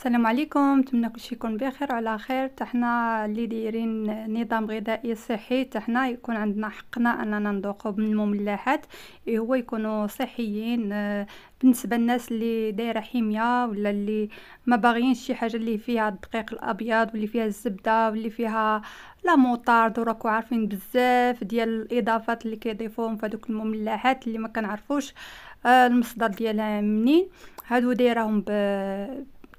السلام عليكم نتمنى كل شيء يكون بخير وعلى خير تحنا اللي دايرين نظام غذائي صحي تحنا يكون عندنا حقنا اننا نذوقوا من المملحات إيه هو يكونوا صحيين آه، بالنسبه للناس اللي دايره حميه ولا اللي ما باغيينش شي حاجه اللي فيها الدقيق الابيض واللي فيها الزبده واللي فيها لا موطارد وراكو عارفين بزاف ديال الاضافات اللي كيضيفوهم هذوك المملحات اللي ما كنعرفوش آه، المصدر ديالها منين هادو دايرهم ب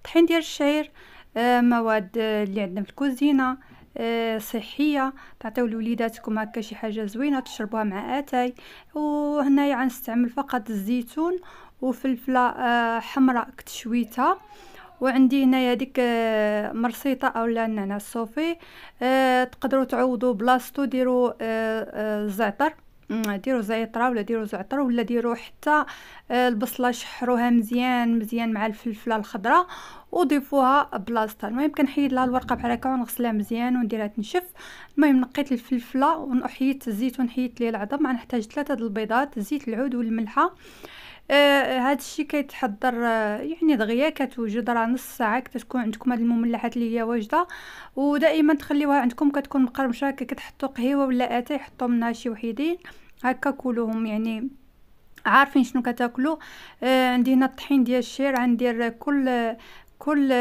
طحين ديال الشعير آه، مواد آه، اللي عندنا في الكوزينه آه، صحيه تعطيو لوليداتكم هكا شي حاجه زوينه تشربوها مع اتاي وهنايا غنستعمل فقط الزيتون وفلفله حمراء كتشويتها وعندي هنايا ديك مرسيطه اولا النعناع الصوفي تقدروا تعوضوا بلاصتو ديروا الزعتر ديروا زي ولا ديروا زعتر ولا ديروا حتى آه، البصله شحروها مزيان مزيان مع الفلفله الخضراء وضيفوها بلاصتها المهم كنحيد لها الورقه بحال هكا ونغسلها مزيان ونديرها تنشف المهم نقيت الفلفله ونحيت الزيت ونحيت ليه العظم غنحتاج ثلاثه د البيضات زيت العود والملحه آه هذا الشيء كيتحضر آه يعني دغيا كتوجد راه نص ساعه كتكون عندكم هاد المملحات اللي هي واجده ودائما تخليوها عندكم كتكون مقرمشه كتحطوا قهوه ولا اتاي حطوا منها شي وحيدين هكا كلهم يعني عارفين شنو كتاكلوا آه عندي هنا الطحين ديال الشير غندير كل كل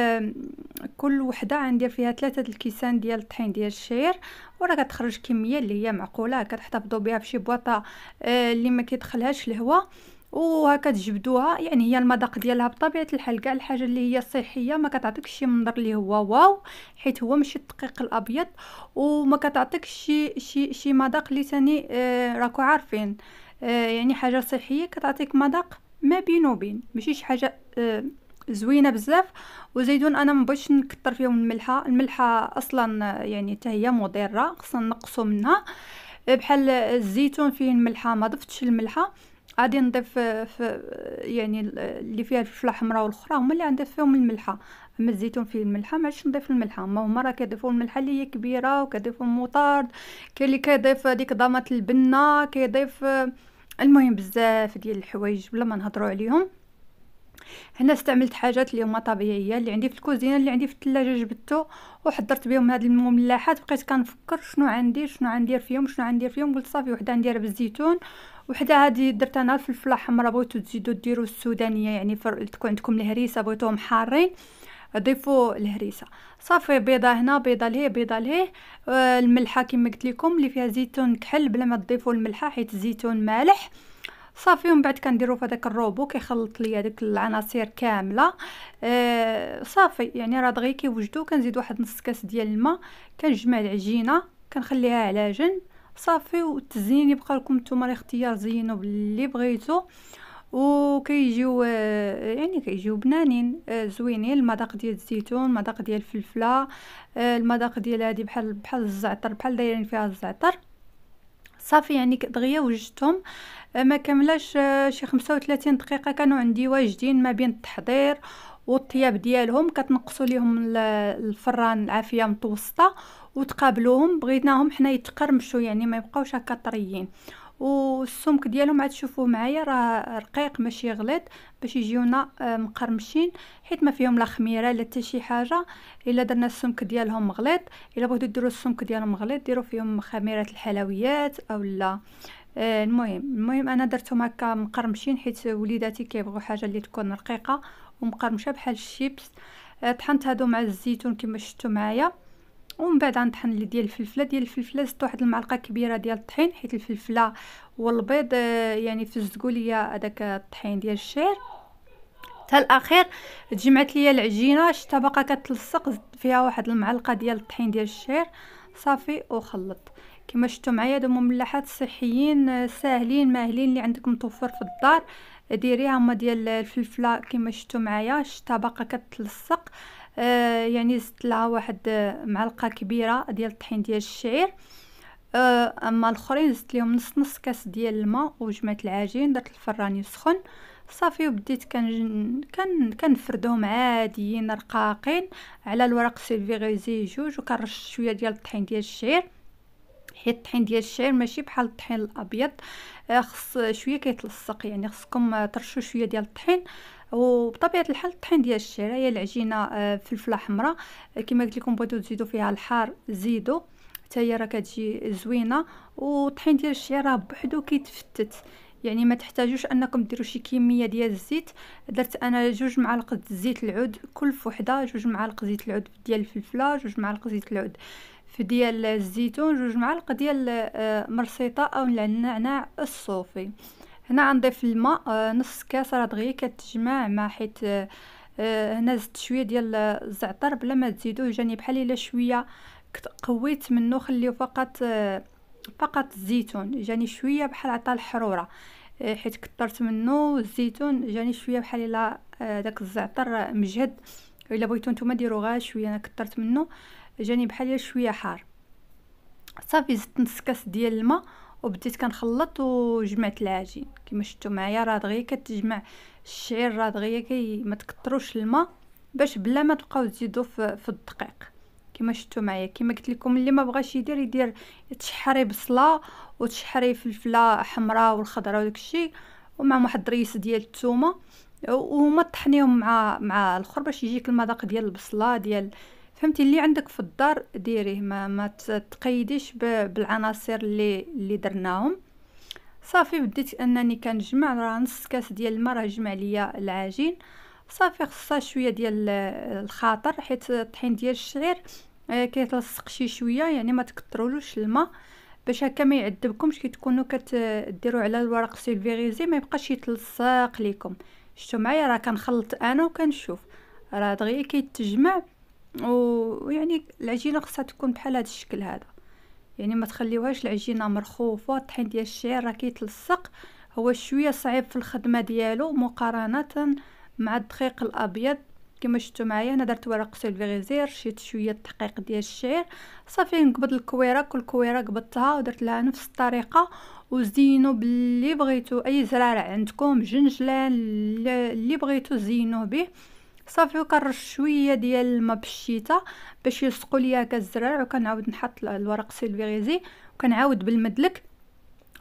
كل وحده غندير فيها ثلاثه الكيسان ديال الطحين ديال الشعير وراه كتخرج كميه اللي هي معقوله كتحتفظوا بها بشي بواطه آه، اللي ما كيدخلهاش الهواء وهكا تجبدوها يعني هي المذاق ديالها بطبيعه الحال كاع الحاجه اللي هي صحيه ما كتعطيكش شي منظر اللي هو واو حيت هو ماشي الدقيق الابيض وما كتعطيكش شي شي شي مذاق اللي ثاني آه راكو عارفين آه يعني حاجه صحيه كتعطيك مذاق ما بين وبين ماشي شي حاجه آه زوينه بزاف وزيدون انا ما بغيتش نكثر فيهم الملحه الملحه اصلا آه، يعني حتى هي مضره خصنا نقصوا منها آه، بحال الزيتون فيه الملحه ما ضفتش الملحه غادي نضيف في يعني اللي فيها الفلفله الحمراء والاخرى هما اللي غنضيف فيهم الملحه اما الزيتون فيه الملحه ما عادش نضيف الملحه ما هما راه كيضيفوا الملحه اللي هي كبيره وكيضيفوا المطارد كاين اللي كيضيف هذيك ضامه البنه كيضيف المهم بزاف ديال الحوايج بلا ما نهضروا عليهم هنا استعملت حاجات اللي هما طبيعيه اللي عندي في الكوزينه اللي عندي في الثلاجه جبدته وحضرت بهم هاد المملحات بقيت كنفكر شنو عندي شنو غندير فيهم شنو غندير فيهم قلت صافي وحده نديرها بالزيتون وحده هذه درت انا الفلفله حمراء بغيتو تزيدو ديرو السودانيه يعني فر... تكون عندكم الهريسه بغيتوهم حارين ضيفوا الهريسه صافي بيضه هنا بيضه لهيه بيضه لهيه آه الملحه كما قلت لكم اللي فيها زيتون كحل بلا ما تضيفوا الملحه حيت الزيتون مالح صافي ومن بعد كنديرو في هذاك الروبو كيخلط ليا هذيك العناصر كامله آه صافي يعني راه دغيا كيوجدوا كنزيد واحد نص كاس ديال الماء كنجمع العجينه كنخليها على جنب صافي والتزيين يبقى لكم نتوما الاختيار زينوا باللي بغيتو وكيجيو آه، يعني كيجيو بنانين آه، زوينين المذاق ديال الزيتون المذاق ديال الفلفله آه، المذاق ديال هذه بحال بحال الزعتر بحال دايرين فيها الزعتر صافي يعني دغيا وجدتهم ما كملاش شي 35 دقيقه كانوا عندي واجدين ما بين التحضير والطياب ديالهم كتنقصوا ليهم الفران العافيه متوسطه وتقابلوهم بغيناهم حنا يتقرمشوا يعني ما يبقاوش هكا طريين والسمك ديالهم عاد تشوفوه معايا راه رقيق ماشي غليظ باش يجيونا آه، مقرمشين حيت ما فيهم لا خميره لا حتى شي حاجه الا درنا السمك ديالهم غليظ الا بغيتو ديروا السمك ديالهم غليظ ديروا فيهم خميره الحلويات اولا آه، المهم المهم انا درتهم هكا مقرمشين حيت وليداتي كيبغوا حاجه اللي تكون رقيقه ومقرمشه بحال الشيبس آه، طحنت هادو مع الزيتون كما شفتوا معايا ومن بعد غنطحن اللي ديال الفلفله ديال الفلفله زدت واحد المعلقه كبيره ديال الطحين حيت الفلفله والبيض آه، يعني فزقوا ليا هذاك الطحين ديال الشعير حتى الاخير تجمعت ليا العجينه شتا باقا كتلصق زدت فيها واحد المعلقه ديال الطحين ديال الشعير صافي وخلط كما شفتوا معايا هادو مملحات صحيين آه، ساهلين ماهلين اللي عندكم توفر في الدار ديريها هما ديال الفلفله كما شفتوا معايا الطبقه كتلصق آه يعني زدت لها واحد آه، معلقه كبيره ديال الطحين ديال الشعير آه اما الاخرين زدت لهم نص نص كاس ديال الماء وجمعت العجين درت الفران يسخن صافي وبديت كان كن كنفردهم عاديين رقاقين على الورق سيلفيغيزي جوج وكنرش شويه ديال الطحين ديال الشعير حيت الطحين ديال الشعير ماشي بحال الطحين الابيض آه، خص شويه كيتلصق يعني خصكم آه، ترشوا شويه ديال الطحين وبطبيعه الحال الطحين ديال الشعير هي العجينه آه، فلفله حمراء كما قلت لكم بغيتو تزيدوا فيها الحار زيدوا حتى هي راه كتجي زوينه والطحين ديال الشعير راه بحدو كيتفتت يعني ما تحتاجوش انكم ديروا شي كميه ديال الزيت درت انا جوج معالق زيت العود كل فوحده جوج معالق زيت العود ديال الفلفله جوج معالق زيت العود في ديال الزيتون جوج معالق ديال آه، مرسيطه او النعناع الصوفي هنا غنضيف الماء آه، نص كاس راه دغيا كتجمع مع حيت آه، هنا زدت شويه ديال الزعتر بلا ما تزيدوه جاني بحال الا شويه قويت منه خليه فقط فقط الزيتون جاني شويه بحال عطا الحروره حيت كثرت منه الزيتون جاني شويه بحال الا داك الزعتر مجهد الا بغيتو نتوما ديروا غير شويه انا كثرت منه جاني بحال شويه حار صافي زدت نص كاس ديال الماء وبديت كنخلط وجمعت العجين كما شفتوا معايا راه دغيا كتجمع الشعير راه دغيا كي ما تكثروش الماء باش بلا ما تبقاو تزيدوا في, في الدقيق كما شفتوا معايا كما قلت لكم اللي ما بغاش يدير يدير تشحري بصله وتشحري فلفله حمراء والخضراء وداك الشيء ومع واحد الريس ديال الثومه وهما طحنيهم مع مع الخر باش يجيك المذاق ديال البصله ديال فهمتي اللي عندك في الدار ديريه ما, ما تقيديش بالعناصر اللي اللي درناهم صافي بديت انني كنجمع راه نص كاس ديال الماء راه جمع ليا العجين صافي خصها شويه ديال الخاطر حيت الطحين ديال الشعير آه، كيتلصق شي شويه يعني ما تكثرولوش الماء باش هكا ما يعذبكمش كي تكونوا كديروا على الورق سيلفيريزي ما يبقاش يتلصق ليكم شفتوا معايا راه كنخلط انا وكنشوف راه دغيا كيتجمع كي ويعني العجينه خصها تكون بحال هذا الشكل هذا يعني ما تخليوهاش العجينه مرخوفه الطحين ديال الشعير راه كيتلصق هو شويه صعيب في الخدمه ديالو مقارنه مع الدقيق الابيض كما شفتوا معايا انا درت ورق سيلفيغيزير شيت شويه الدقيق ديال الشعير صافي نقبض الكويره كل كويره قبضتها ودرت لها نفس الطريقه وزينوا باللي بغيتو اي زرار عندكم جنجلان اللي بغيتو زينوه به صافي وكنرش شويه ديال الماء بالشيتا باش يلصقوا ليا الزرع وكنعاود نحط الورق سيلفيغيزي وكنعاود بالمدلك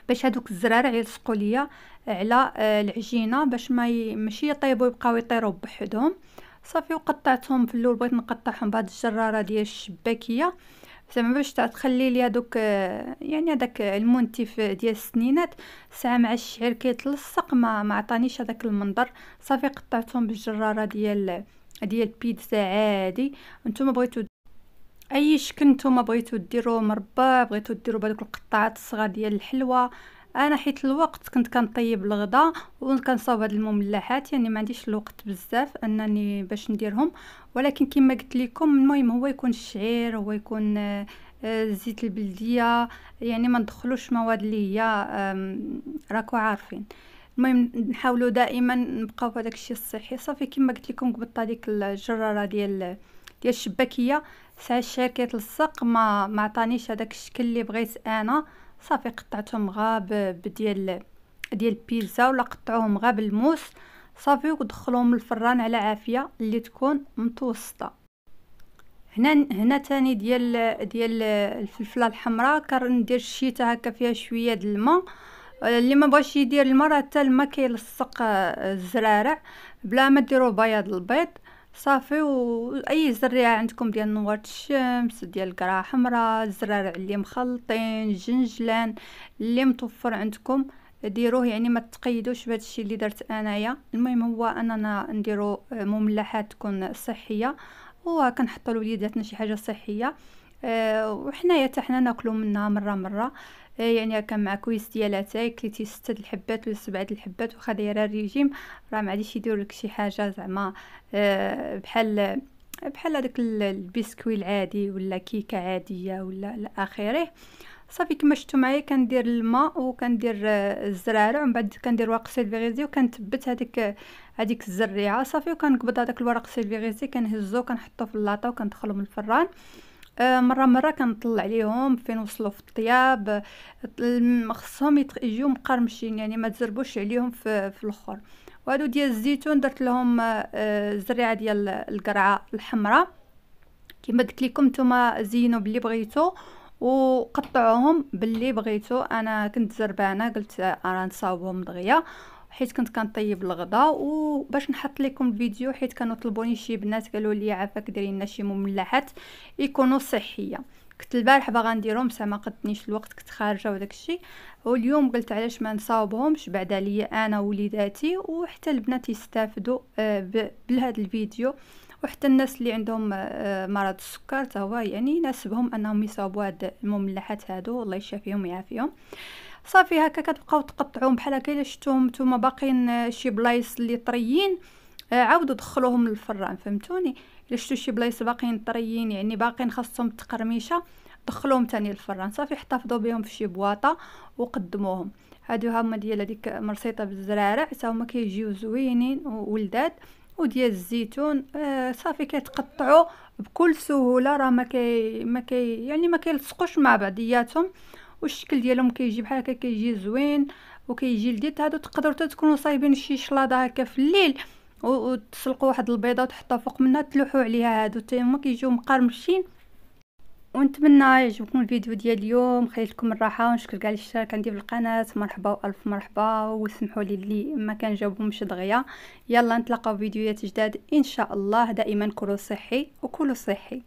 باش هادوك الزرار يلصقوا ليا على آه، العجينه باش ما ي... ماشي يطيبوا يبقاو يطيروا بوحدهم صافي وقطعتهم في الاول بغيت نقطعهم بهاد الجراره ديال الشباكيه زعما باش تخلي لي هذوك يعني هذاك المنتف ديال السنينات ساعه مع الشعير كيتلصق ما ما عطانيش هذاك المنظر صافي قطعتهم بالجراره ديال ديال البيتزا عادي نتوما بغيتو اي شكل نتوما بغيتو ديرو مربى بغيتو ديرو بهذوك القطعات الصغار ديال الحلوه انا حيت الوقت كنت كنطيب الغدا وكنصاوب هاد المملحات يعني ما عنديش الوقت بزاف انني باش نديرهم ولكن كما قلت لكم المهم هو يكون الشعير هو يكون الزيت آه، آه، البلديه يعني ما ندخلوش مواد اللي هي راكو عارفين المهم نحاولوا دائما نبقاو في الشيء الصحي صافي كما قلت لكم قبطت هذيك الجراره ديال ديال الشباكيه ساعه الشعير كيتلصق ما ما عطانيش هذاك الشكل اللي بغيت انا صافي قطعتهم غا ديال ديال البيتزا ولا قطعوهم غا بالموس صافي ودخلهم الفران على عافيه اللي تكون متوسطه هنا هنا تاني ديال ديال الفلفله الحمراء كندير شيته هكا فيها شويه د الماء اللي ما بغاش يدير الماء راه حتى الماء كيلصق آه، الزرارع بلا ما ديروا بياض البيض صافي واي زريعه عندكم ديال نوار الشمس ديال القرعه حمراء الزرارع اللي مخلطين جنجلان اللي متوفر عندكم ديروه يعني ما تقيدوش بهذا الشيء اللي درت انايا المهم هو اننا نديرو مملحات تكون صحيه وكنحطوا لوليداتنا شي حاجه صحيه أه وحنايا حتى حنا ناكلو منها مره مره أه يعني كان مع كويس ديال اتاي كليتي ستة الحبات ولا سبعة الحبات واخا دايره الريجيم راه ما عادش يدير لك شي حاجه زعما أه بحال بحال هذاك البسكوي العادي ولا كيكه عاديه ولا اخره صافي كما شفتوا معايا كندير الماء وكندير آه، الزرارع ومن بعد كندير ورق سيلفيغيزي وكنثبت هذيك هذيك الزريعه صافي وكنقبض هذاك الورق سيلفيغيزي كنهزو كنحطو في اللاطه وكندخلو من الفران آه، مره مره كنطلع عليهم فين وصلوا في الطياب خصهم يجيو مقرمشين يعني ما تزربوش عليهم في, في الاخر وهادو ديال الزيتون درت لهم الزريعه آه، ديال القرعه الحمراء كما قلت لكم نتوما زينوا باللي بغيتو وقطعوهم باللي بغيتو انا كنت زربانه قلت انا نصاوبهم دغيا حيت كنت كنطيب الغدا وباش نحط لكم الفيديو حيت كانوا طلبوني شي بنات قالوا لي عافاك ديري لنا شي مملحات يكونوا صحيه كنت البارح باغا نديرهم بصح ما قدنيش الوقت كنت خارجه وداك الشيء واليوم قلت علاش ما نصاوبهمش بعد عليا انا ووليداتي وحتى البنات يستافدوا آه، بهذا الفيديو وحتى الناس اللي عندهم آه، مرض السكر هو يعني يناسبهم انهم يصاوبوا هاد المملحات هادو الله يشافيهم ويعافيهم صافي هكا كتبقاو تقطعوهم بحال هكا الا شفتوهم نتوما باقيين آه، شي بلايص اللي طريين آه، عاودوا دخلوهم للفران فهمتوني الا شفتو شي بلايص باقيين طريين يعني باقيين خاصهم التقرميشه دخلوهم تاني للفران صافي احتفظوا بهم في شي بواطه وقدموهم هادو هما ديال هذيك مرسيطه بالزرارع حتى هما كيجيو زوينين ولداد وديال الزيتون آه صافي كيتقطعوا بكل سهوله راه ما كي ما كي يعني ما كيلصقوش مع بعضياتهم والشكل ديالهم كيجي بحال هكا كيجي زوين وكيجي لذيذ هادو تقدروا حتى تكونوا صايبين شي شلاضه هكا في الليل وتسلقوا واحد البيضه وتحطها فوق منها تلوحوا عليها هادو حتى هما كيجيو مقرمشين ونتمنى يعجبكم الفيديو ديال اليوم خليت لكم الراحه ونشكر كاع اللي اشترك عندي في القناه مرحبا والف مرحبا وسمحوا لي اللي ما كان جاوبهمش دغيا يلا نتلاقاو فيديوهات جداد ان شاء الله دائما كلوا صحي وكلوا صحي